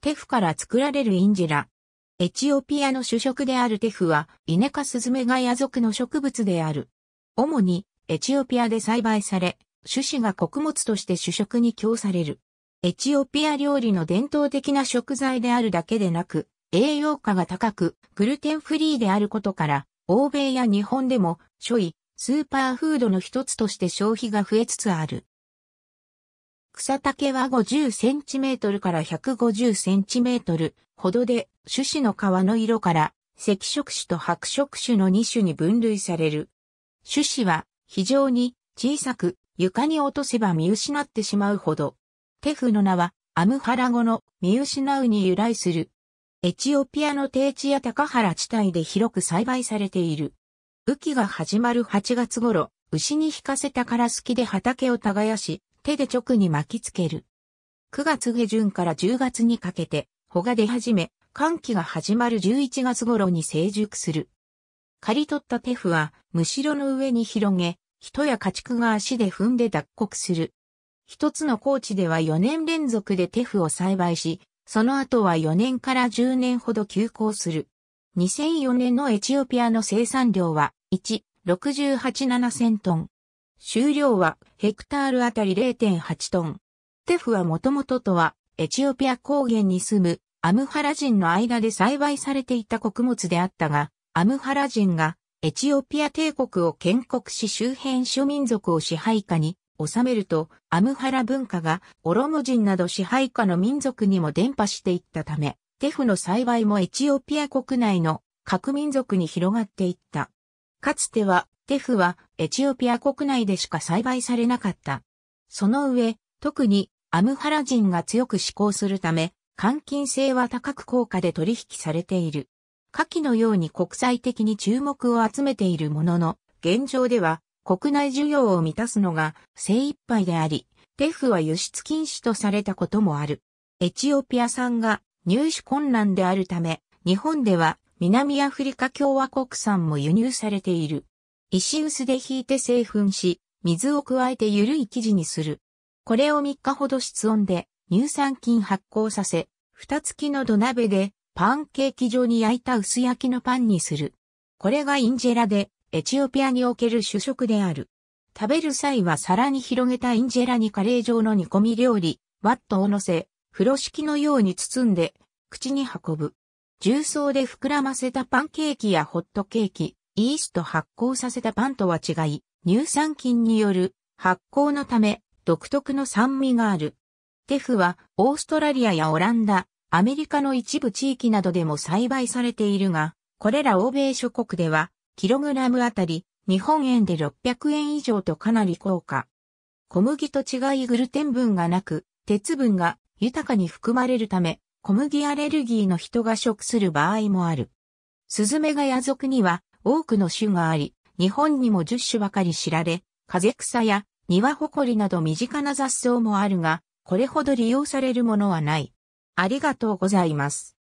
テフから作られるインジラ。エチオピアの主食であるテフは、イネカスズメガヤ属の植物である。主に、エチオピアで栽培され、種子が穀物として主食に供される。エチオピア料理の伝統的な食材であるだけでなく、栄養価が高く、グルテンフリーであることから、欧米や日本でも、初位、スーパーフードの一つとして消費が増えつつある。草丈は50センチメートルから150センチメートルほどで、種子の皮の色から赤色種と白色種の2種に分類される。種子は非常に小さく床に落とせば見失ってしまうほど。テフの名はアムハラ語の見失うに由来する。エチオピアの低地や高原地帯で広く栽培されている。雨季が始まる8月頃、牛に引かせたからすきで畑を耕し、手で直に巻きつける。9月下旬から10月にかけて、穂が出始め、寒気が始まる11月頃に成熟する。刈り取ったテフは、むしろの上に広げ、人や家畜が足で踏んで脱穀する。一つの高地では4年連続でテフを栽培し、その後は4年から10年ほど休校する。2004年のエチオピアの生産量は1、687 0 0トン。収量はヘクタールあたり0.8トン。テフはもともととは、エチオピア高原に住むアムハラ人の間で栽培されていた穀物であったが、アムハラ人がエチオピア帝国を建国し周辺諸民族を支配下に収めると、アムハラ文化がオロモ人など支配下の民族にも伝播していったため、テフの栽培もエチオピア国内の各民族に広がっていった。かつてはテフはエチオピア国内でしか栽培されなかった。その上、特にアムハラ人が強く施行するため、換金性は高く高価で取引されている。下記のように国際的に注目を集めているものの、現状では国内需要を満たすのが精一杯であり、テフは輸出禁止とされたこともある。エチオピア産が入手困難であるため、日本では南アフリカ共和国産も輸入されている。石臼で引いて製粉し、水を加えて緩い生地にする。これを3日ほど室温で乳酸菌発酵させ、蓋付きの土鍋でパンケーキ状に焼いた薄焼きのパンにする。これがインジェラでエチオピアにおける主食である。食べる際は皿に広げたインジェラにカレー状の煮込み料理、ワットを乗せ、風呂敷のように包んで口に運ぶ。重曹で膨らませたパンケーキやホットケーキ、イースト発酵させたパンとは違い、乳酸菌による発酵のため独特の酸味がある。テフはオーストラリアやオランダ、アメリカの一部地域などでも栽培されているが、これら欧米諸国では、キログラムあたり日本円で600円以上とかなり高価。小麦と違いグルテン分がなく、鉄分が豊かに含まれるため、小麦アレルギーの人が食する場合もある。スズメがヤ族には多くの種があり、日本にも10種ばかり知られ、風草や庭ほこりなど身近な雑草もあるが、これほど利用されるものはない。ありがとうございます。